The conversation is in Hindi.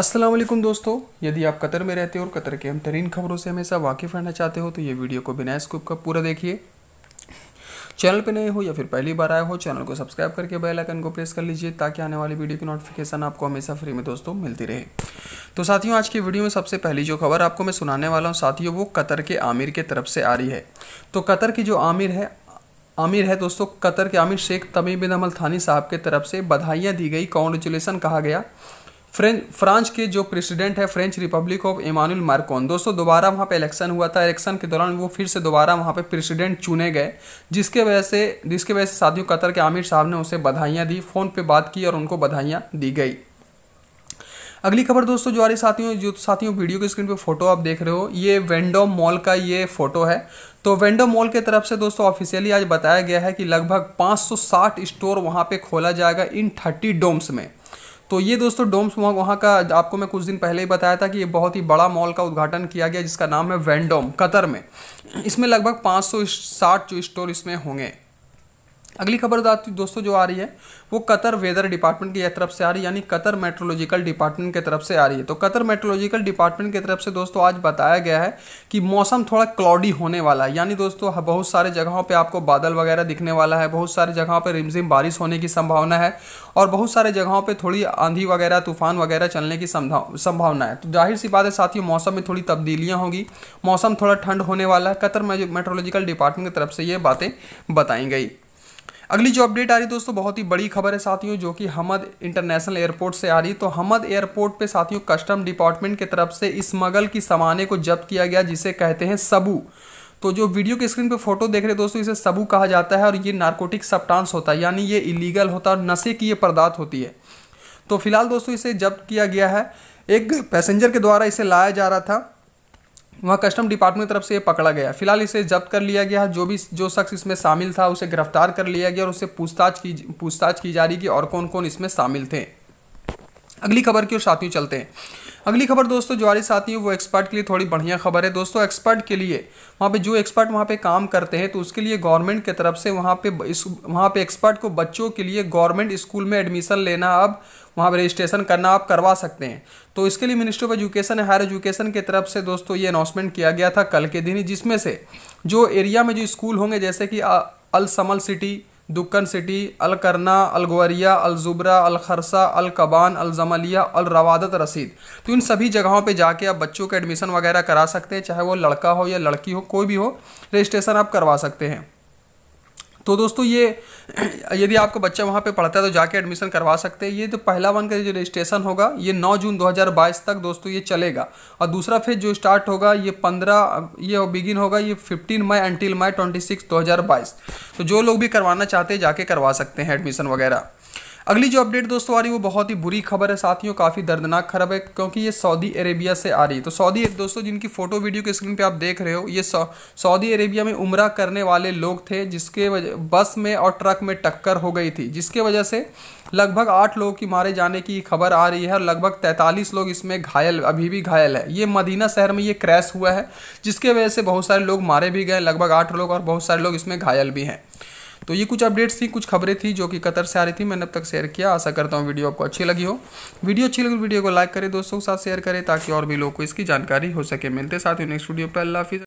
असलम दोस्तों यदि आप कतर में रहते हो और कतर के अहम तरीन खबरों से हमेशा वाकिफ़ रहना चाहते हो तो ये वीडियो को बिना स्कूप का पूरा देखिए चैनल पे नए हो या फिर पहली बार आए हो चैनल को सब्सक्राइब करके बेल आइकन को प्रेस कर लीजिए ताकि आने वाली वीडियो की नोटिफिकेशन आपको हमेशा फ्री में दोस्तों मिलती रहे तो साथियों आज की वीडियो में सबसे पहली जो खबर आपको मैं सुनाने वाला हूँ साथियों वो कतर के आमिर के तरफ से आ रही है तो कतर की जो आमिर है आमिर है दोस्तों कतर के आमिर शेख तमीम बिन अमल थानी साहब के तरफ से बधाइयाँ दी गई कॉन्ग्रेचुलेसन कहा गया फ्रेंच फ्रांस के जो प्रेसिडेंट है French republic of Emmanuel Macron दोस्तों दोबारा वहाँ पे इलेक्शन हुआ था इलेक्शन के दौरान वो फिर से दोबारा वहाँ पे प्रेसिडेंट चुने गए जिसके वजह से जिसके वजह से सादियों कतर के आमिर साहब ने उसे बधाइयाँ दी फ़ोन पे बात की और उनको बधाइयाँ दी गई अगली खबर दोस्तों जो आ रही साथियों जो साथियों वीडियो के स्क्रीन पे फोटो आप देख रहे हो ये वेंडो मॉल का ये फोटो है तो वेंडो मॉल के तरफ से दोस्तों ऑफिशियली आज बताया गया है कि लगभग 560 स्टोर वहाँ पे खोला जाएगा इन 30 डोम्स में तो ये दोस्तों डोम्स मॉल वहाँ का आपको मैं कुछ दिन पहले ही बताया था कि ये बहुत ही बड़ा मॉल का उद्घाटन किया गया जिसका नाम है वैंडोम कतर में इसमें लगभग 560 जो स्टोर इसमें होंगे अगली खबर दोस्तों जो आ रही है वो कतर वेदर डिपार्टमेंट की तरफ से आ रही है यानी कतर मेट्रोलॉजिकल डिपार्टमेंट की तरफ से आ रही है तो कतर मेट्रोलॉजिकल डिपार्टमेंट की तरफ से दोस्तों आज बताया गया है कि मौसम थोड़ा क्लाउडी होने वाला है यानी दोस्तों हाँ, बहुत सारे जगहों पर आपको बादल वगैरह दिखने वाला है बहुत सारे जगहों पर रिमझिम बारिश होने की संभावना है और बहुत सारे जगहों पर थोड़ी आंधी वगैरह तूफान वगैरह चलने की संभावना है तो जाहिर सी बात है साथियों मौसम में थोड़ी तब्दीलियाँ होगी मौसम थोड़ा ठंड होने वाला है कतर मेट्रोलॉजिकल डिपार्टमेंट की तरफ से ये बातें बताई गई अगली जो अपडेट आ रही है दोस्तों बहुत ही बड़ी खबर है साथियों जो कि हमद इंटरनेशनल एयरपोर्ट से आ रही तो हमद एयरपोर्ट पे साथियों कस्टम डिपार्टमेंट की तरफ से स्मगल की सामाने को जब्त किया गया जिसे कहते हैं सबू तो जो वीडियो के स्क्रीन पे फोटो देख रहे दोस्तों इसे सबू कहा जाता है और ये नार्कोटिक सप्टांस होता है यानी ये इलीगल होता है और नशे की ये पर्दात होती है तो फिलहाल दोस्तों इसे जब्त किया गया है एक पैसेंजर के द्वारा इसे लाया जा रहा था वह कस्टम डिपार्टमेंट की तरफ से पकड़ा गया फिलहाल इसे जब्त कर लिया गया जो भी जो शख्स इसमें शामिल था उसे गिरफ्तार कर लिया गया और उससे पूछताछ की पूछताछ की जा रही कि और कौन कौन इसमें शामिल थे अगली खबर की ओर साथियों चलते हैं अगली खबर दोस्तों जो हमारे साथ वो एक्सपर्ट के लिए थोड़ी बढ़िया खबर है दोस्तों एक्सपर्ट के लिए वहाँ पे जो एक्सपर्ट वहाँ पे काम करते हैं तो उसके लिए गवर्नमेंट की तरफ से वहाँ पे इस वहाँ पे एक्सपर्ट को बच्चों के लिए गवर्नमेंट स्कूल में एडमिशन लेना अब वहाँ पर रजिस्ट्रेशन करना आप करवा सकते हैं तो इसके लिए ministry of education higher education की तरफ से दोस्तों ये अनाउंसमेंट किया गया था कल के दिन जिसमें से जो एरिया में जो स्कूल होंगे जैसे कि अलसमल सिटी दुक्कन सिटी अलकरना अलगवरिया अलजुबरा अलखरसा अलकबान अलजमलिया अलरवादत रसीद तो इन सभी जगहों पे जाके आप बच्चों का एडमिशन वगैरह करा सकते हैं चाहे वो लड़का हो या लड़की हो कोई भी हो रजिस्ट्रेशन आप करवा सकते हैं तो दोस्तों ये यदि आपका बच्चा वहाँ पे पढ़ता है तो जाके एडमिशन करवा सकते हैं ये तो पहला वन का जो रजिस्ट्रेशन होगा ये 9 जून 2022 तक दोस्तों ये चलेगा और दूसरा फेज जो स्टार्ट होगा ये 15 ये बिगिन होगा ये 15 मई एंटिल मई 26 2022 तो जो लोग भी करवाना चाहते हैं जाके करवा सकते हैं एडमिशन वगैरह अगली जो अपडेट दोस्तों आ रही है वो बहुत ही बुरी खबर है साथियों काफ़ी दर्दनाक खबर है क्योंकि ये सऊदी अरेबिया से आ रही है तो सऊदी दोस्तों जिनकी फ़ोटो वीडियो के स्क्रीन पे आप देख रहे हो ये सऊदी अरेबिया में उमरा करने वाले लोग थे जिसके वजह बस में और ट्रक में टक्कर हो गई थी जिसके वजह से लगभग आठ लोगों की मारे जाने की खबर आ रही है और लगभग तैंतालीस लोग इसमें घायल अभी भी घायल है ये मदीना शहर में ये क्रैश हुआ है जिसके वजह से बहुत सारे लोग मारे भी गए लगभग आठ लोग और बहुत सारे लोग इसमें घायल भी हैं तो ये कुछ अपडेट्स थी कुछ खबरें थी जो कि कतर से आ रही थी मैंने अब तक शेयर किया आशा करता हूँ वीडियो आपको अच्छी लगी हो वीडियो अच्छी लगी वीडियो को लाइक करें दोस्तों के साथ शेयर करें ताकि और भी लोग को इसकी जानकारी हो सके मिलते साथ ही नेक्स्ट वीडियो पर अल्लाह हाफिज़